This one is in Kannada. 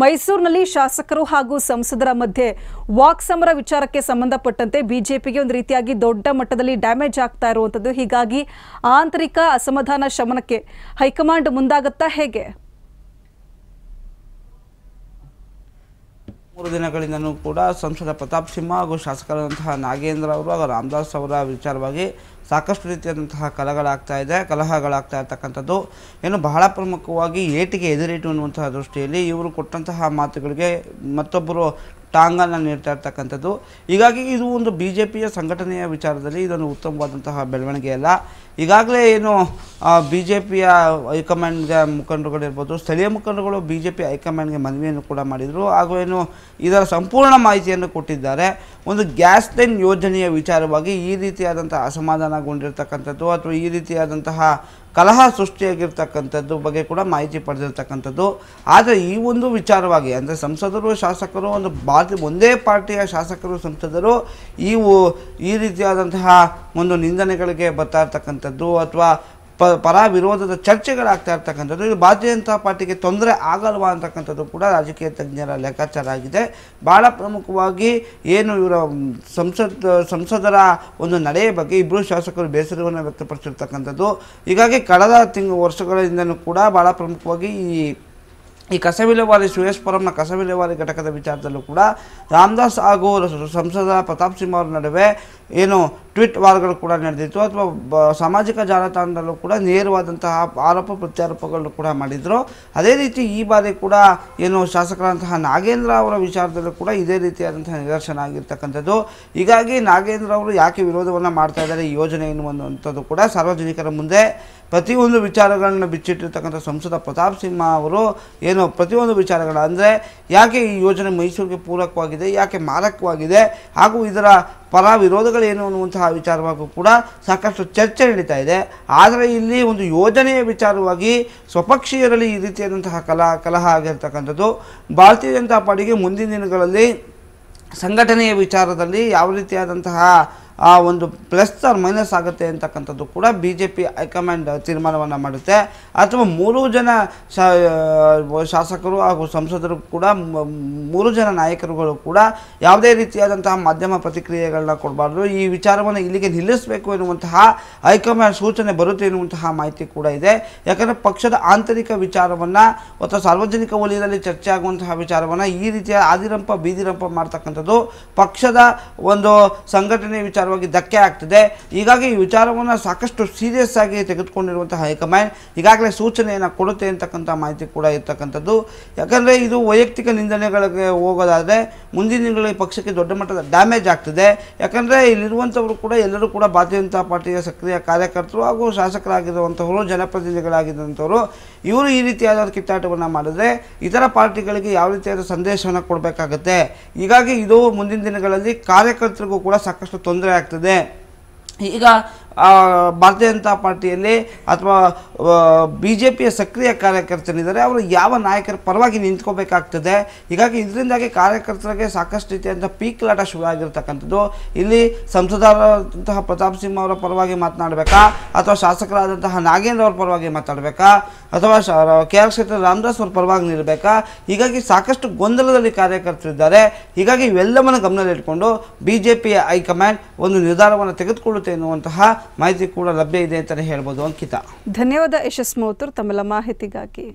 ಮೈಸೂರಿನಲ್ಲಿ ಶಾಸಕರು ಹಾಗೂ ಸಂಸದರ ಮಧ್ಯೆ ವಾಕ್ ಸಮರ ವಿಚಾರಕ್ಕೆ ಸಂಬಂಧಪಟ್ಟಂತೆ ಬಿಜೆಪಿಗೆ ಒಂದು ರೀತಿಯಾಗಿ ದೊಡ್ಡ ಮಟ್ಟದಲ್ಲಿ ಡ್ಯಾಮೇಜ್ ಆಗ್ತಾ ಇರುವಂಥದ್ದು ಹೀಗಾಗಿ ಆಂತರಿಕ ಅಸಮಾಧಾನ ಶಮನಕ್ಕೆ ಹೈಕಮಾಂಡ್ ಮುಂದಾಗತ್ತಾ ಹೇಗೆ ಮೂರು ದಿನಗಳಿಂದಲೂ ಕೂಡ ಸಂಸದ ಪ್ರತಾಪ್ ಸಿಂಹ ಹಾಗೂ ಶಾಸಕರಾದಂತಹ ನಾಗೇಂದ್ರ ಅವರು ಹಾಗೂ ರಾಮದಾಸ್ ಅವರ ವಿಚಾರವಾಗಿ ಸಾಕಷ್ಟು ರೀತಿಯಾದಂತಹ ಕಲಹಗಳಾಗ್ತಾ ಇದೆ ಕಲಹಗಳಾಗ್ತಾ ಇರ್ತಕ್ಕಂಥದ್ದು ಏನು ಬಹಳ ಪ್ರಮುಖವಾಗಿ ಏಟಿಗೆ ಎದುರೇಟು ಅನ್ನುವಂತಹ ದೃಷ್ಟಿಯಲ್ಲಿ ಇವರು ಕೊಟ್ಟಂತಹ ಮಾತುಗಳಿಗೆ ಮತ್ತೊಬ್ಬರು ಟಾಂಗನ್ನು ನೀಡ್ತಾ ಇರ್ತಕ್ಕಂಥದ್ದು ಹೀಗಾಗಿ ಇದು ಒಂದು ಬಿ ಜೆ ಪಿಯ ಸಂಘಟನೆಯ ವಿಚಾರದಲ್ಲಿ ಇದೊಂದು ಉತ್ತಮವಾದಂತಹ ಬೆಳವಣಿಗೆಯಲ್ಲ ಈಗಾಗಲೇ ಏನು ಬಿ ಜೆ ಪಿಯ ಹೈಕಮಾಂಡ್ಗೆ ಮುಖಂಡರುಗಳಿರ್ಬೋದು ಸ್ಥಳೀಯ ಮುಖಂಡರುಗಳು ಬಿ ಜೆ ಪಿ ಹೈಕಮಾಂಡ್ಗೆ ಮನವಿಯನ್ನು ಕೂಡ ಮಾಡಿದರು ಹಾಗೂ ಏನು ಇದರ ಸಂಪೂರ್ಣ ಮಾಹಿತಿಯನ್ನು ಕೊಟ್ಟಿದ್ದಾರೆ ಒಂದು ಗ್ಯಾಸ್ ಲೈನ್ ಯೋಜನೆಯ ವಿಚಾರವಾಗಿ ಈ ರೀತಿಯಾದಂಥ ಅಸಮಾಧಾನಗೊಂಡಿರ್ತಕ್ಕಂಥದ್ದು ಅಥವಾ ಈ ರೀತಿಯಾದಂತಹ ಕಲಹ ಸೃಷ್ಟಿಯಾಗಿರ್ತಕ್ಕಂಥದ್ದು ಬಗ್ಗೆ ಕೂಡ ಮಾಹಿತಿ ಪಡೆದಿರ್ತಕ್ಕಂಥದ್ದು ಆದರೆ ಈ ಒಂದು ವಿಚಾರವಾಗಿ ಅಂದರೆ ಸಂಸದರು ಶಾಸಕರು ಒಂದು ಬಾ ಆದರೆ ಒಂದೇ ಪಾರ್ಟಿಯ ಶಾಸಕರು ಸಂಸದರು ಇವು ಈ ರೀತಿಯಾದಂತಹ ಒಂದು ನಿಂದನೆಗಳಿಗೆ ಬರ್ತಾ ಇರ್ತಕ್ಕಂಥದ್ದು ಅಥವಾ ಪ ಪರ ವಿರೋಧದ ಚರ್ಚೆಗಳಾಗ್ತಾ ಇರ್ತಕ್ಕಂಥದ್ದು ಇದು ಭಾರತೀಯ ಜನತಾ ಪಾರ್ಟಿಗೆ ತೊಂದರೆ ಆಗಲ್ವಾ ಅಂತಕ್ಕಂಥದ್ದು ಕೂಡ ರಾಜಕೀಯ ತಜ್ಞರ ಲೆಕ್ಕಾಚಾರ ಆಗಿದೆ ಭಾಳ ಪ್ರಮುಖವಾಗಿ ಏನು ಇವರ ಸಂಸತ್ ಸಂಸದರ ಒಂದು ನಡೆಯ ಬಗ್ಗೆ ಇಬ್ಬರು ಶಾಸಕರು ಬೇಸರವನ್ನು ವ್ಯಕ್ತಪಡಿಸಿರ್ತಕ್ಕಂಥದ್ದು ಹೀಗಾಗಿ ಕಳೆದ ತಿಂಗಳು ವರ್ಷಗಳಿಂದಲೂ ಕೂಡ ಭಾಳ ಪ್ರಮುಖವಾಗಿ ಈ ಈ ಕಸ ವಿಲೇವಾರಿ ಸುರೇಶ್ಪುರಂನ ಕಸ ವಿಲೇವಾರಿ ಘಟಕದ ವಿಚಾರದಲ್ಲೂ ಕೂಡ ರಾಮದಾಸ್ ಹಾಗೂ ಸಂಸದ ಪ್ರತಾಪ್ ಸಿಂಹ ಅವರ ನಡುವೆ ಏನು ಟ್ವಿಟ್ ವಾರ್ಗಳು ಕೂಡ ನಡೆದಿತ್ತು ಅಥವಾ ಸಾಮಾಜಿಕ ಜಾಲತಾಣದಲ್ಲೂ ಕೂಡ ನೇರವಾದಂತಹ ಆರೋಪ ಪ್ರತ್ಯಾರೋಪಗಳನ್ನು ಕೂಡ ಮಾಡಿದರು ಅದೇ ರೀತಿ ಈ ಬಾರಿ ಕೂಡ ಏನು ಶಾಸಕರಂತಹ ನಾಗೇಂದ್ರ ಅವರ ವಿಚಾರದಲ್ಲೂ ಕೂಡ ಇದೇ ರೀತಿಯಾದಂತಹ ನಿದರ್ಶನ ಆಗಿರ್ತಕ್ಕಂಥದ್ದು ಹೀಗಾಗಿ ನಾಗೇಂದ್ರ ಅವರು ಯಾಕೆ ವಿರೋಧವನ್ನು ಮಾಡ್ತಾ ಇದ್ದಾರೆ ಈ ಯೋಜನೆ ಎನ್ನುವಂಥದ್ದು ಕೂಡ ಸಾರ್ವಜನಿಕರ ಮುಂದೆ ಪ್ರತಿಯೊಂದು ವಿಚಾರಗಳನ್ನು ಬಿಚ್ಚಿಟ್ಟಿರ್ತಕ್ಕಂಥ ಸಂಸದ ಪ್ರತಾಪ್ ಸಿಂಹ ಅವರು ಏನು ಪ್ರತಿಯೊಂದು ವಿಚಾರಗಳ ಅಂದರೆ ಯಾಕೆ ಈ ಯೋಜನೆ ಮೈಸೂರಿಗೆ ಪೂರಕವಾಗಿದೆ ಯಾಕೆ ಮಾರಕವಾಗಿದೆ ಹಾಗೂ ಇದರ ಪರ ವಿರೋಧಗಳೇನು ಅನ್ನುವಂತಹ ವಿಚಾರವಾಗೂ ಕೂಡ ಸಾಕಷ್ಟು ಚರ್ಚೆ ನಡೀತಾ ಇದೆ ಆದರೆ ಇಲ್ಲಿ ಒಂದು ಯೋಜನೆಯ ವಿಚಾರವಾಗಿ ಸ್ವಪಕ್ಷೀಯರಲ್ಲಿ ಈ ರೀತಿಯಾದಂತಹ ಕಲಾ ಕಲಹ ಆಗಿರ್ತಕ್ಕಂಥದ್ದು ಭಾರತೀಯ ಜನತಾ ಪಾರ್ಟಿಗೆ ಮುಂದಿನ ದಿನಗಳಲ್ಲಿ ಸಂಘಟನೆಯ ವಿಚಾರದಲ್ಲಿ ಯಾವ ರೀತಿಯಾದಂತಹ ಆ ಒಂದು ಪ್ಲಸ್ ಆರ್ ಮೈನಸ್ ಆಗುತ್ತೆ ಅಂತಕ್ಕಂಥದ್ದು ಕೂಡ ಬಿ ಜೆ ಪಿ ಹೈಕಮಾಂಡ್ ತೀರ್ಮಾನವನ್ನು ಮಾಡುತ್ತೆ ಅಥವಾ ಮೂರು ಜನ ಶಾಸಕರು ಹಾಗೂ ಸಂಸದರು ಕೂಡ ಮೂರು ಜನ ನಾಯಕರುಗಳು ಕೂಡ ಯಾವುದೇ ರೀತಿಯಾದಂತಹ ಮಾಧ್ಯಮ ಪ್ರತಿಕ್ರಿಯೆಗಳನ್ನ ಕೊಡಬಾರ್ದು ಈ ವಿಚಾರವನ್ನು ಇಲ್ಲಿಗೆ ನಿಲ್ಲಿಸಬೇಕು ಎನ್ನುವಂತಹ ಹೈಕಮಾಂಡ್ ಸೂಚನೆ ಬರುತ್ತೆ ಎನ್ನುವಂತಹ ಮಾಹಿತಿ ಕೂಡ ಇದೆ ಯಾಕಂದರೆ ಪಕ್ಷದ ಆಂತರಿಕ ವಿಚಾರವನ್ನು ಅಥವಾ ಸಾರ್ವಜನಿಕ ವಲಯದಲ್ಲಿ ಚರ್ಚೆ ಆಗುವಂತಹ ವಿಚಾರವನ್ನು ಈ ರೀತಿಯ ಆದಿರಂಪ ಬೀದಿರಂಪ ಮಾಡ್ತಕ್ಕಂಥದ್ದು ಪಕ್ಷದ ಒಂದು ಸಂಘಟನೆ ವಿಚಾರ ಧಕ್ಕೆ ಆಗ್ತದೆ ಹೀಗಾಗಿ ಈ ವಿಚಾರವನ್ನು ಸಾಕಷ್ಟು ಸೀರಿಯಸ್ ಆಗಿ ತೆಗೆದುಕೊಂಡಿರುವಂತಹ ಹೈಕಮಾಂಡ್ ಈಗಾಗಲೇ ಸೂಚನೆಯನ್ನು ಕೊಡುತ್ತೆ ಅಂತಕ್ಕಂಥ ಮಾಹಿತಿ ಕೂಡ ಇರ್ತಕ್ಕಂಥದ್ದು ಯಾಕಂದರೆ ಇದು ವೈಯಕ್ತಿಕ ನಿಂದನೆಗಳಿಗೆ ಹೋಗೋದಾದರೆ ಮುಂದಿನ ದಿನಗಳಲ್ಲಿ ಪಕ್ಷಕ್ಕೆ ದೊಡ್ಡ ಮಟ್ಟದ ಡ್ಯಾಮೇಜ್ ಆಗ್ತದೆ ಯಾಕಂದರೆ ಇಲ್ಲಿರುವಂಥವರು ಕೂಡ ಎಲ್ಲರೂ ಕೂಡ ಭಾರತೀಯ ಜನತಾ ಪಾರ್ಟಿಯ ಸಕ್ರಿಯ ಕಾರ್ಯಕರ್ತರು ಹಾಗೂ ಶಾಸಕರಾಗಿರುವಂಥವರು ಜನಪ್ರತಿನಿಧಿಗಳಾಗಿರುವಂಥವರು ಇವರು ಈ ರೀತಿಯಾದ ಕಿತ್ತಾಟವನ್ನು ಮಾಡಿದ್ರೆ ಇತರ ಪಾರ್ಟಿಗಳಿಗೆ ಯಾವ ರೀತಿಯಾದ ಸಂದೇಶವನ್ನು ಕೊಡಬೇಕಾಗುತ್ತೆ ಹೀಗಾಗಿ ಇದು ಮುಂದಿನ ದಿನಗಳಲ್ಲಿ ಕಾರ್ಯಕರ್ತರಿಗೂ ಕೂಡ ಸಾಕಷ್ಟು ತೊಂದರೆ fact that he got ಭಾರತೀಯ ಜನತಾ ಪಾರ್ಟಿಯಲ್ಲಿ ಅಥವಾ ಬಿ ಜೆ ಪಿಯ ಸಕ್ರಿಯ ಕಾರ್ಯಕರ್ತರಿದ್ದಾರೆ ಅವರು ಯಾವ ನಾಯಕರ ಪರವಾಗಿ ನಿಂತ್ಕೋಬೇಕಾಗ್ತದೆ ಹೀಗಾಗಿ ಇದರಿಂದಾಗಿ ಕಾರ್ಯಕರ್ತರಿಗೆ ಸಾಕಷ್ಟು ರೀತಿಯಾದಂಥ ಲಾಟ ಶುರುವಾಗಿರ್ತಕ್ಕಂಥದ್ದು ಇಲ್ಲಿ ಸಂಸದರಾದಂತಹ ಪ್ರತಾಪ್ ಸಿಂಹ ಅವರ ಪರವಾಗಿ ಮಾತನಾಡಬೇಕಾ ಅಥವಾ ಶಾಸಕರಾದಂತಹ ನಾಗೇಂದ್ರ ಅವರ ಪರವಾಗಿ ಮಾತಾಡಬೇಕಾ ಅಥವಾ ಕೆ ಆರ್ ಕ್ಷೇತ್ರ ರಾಮದಾಸ್ ಅವ್ರ ಪರವಾಗಿ ನಿಲ್ಲಬೇಕಾ ಹೀಗಾಗಿ ಸಾಕಷ್ಟು ಗೊಂದಲದಲ್ಲಿ ಕಾರ್ಯಕರ್ತರಿದ್ದಾರೆ ಹೀಗಾಗಿ ಇವೆಲ್ಲವನ್ನು ಗಮನದಲ್ಲಿಟ್ಕೊಂಡು ಬಿ ಜೆ ಪಿಯ ಹೈಕಮಾಂಡ್ ಒಂದು ನಿರ್ಧಾರವನ್ನು ತೆಗೆದುಕೊಳ್ಳುತ್ತೆ ಎನ್ನುವಂತಹ ಮಾಹಿತಿ ಕೂಡ ಲಭ್ಯ ಇದೆ ಅಂತಲೇ ಹೇಳ್ಬೋದು ಅಂಕಿತ ಧನ್ಯವಾದ ಯಶಸ್ ಮೋತುರ್ ತಮ್ಮೆಲ್ಲ ಮಾಹಿತಿಗಾಗಿ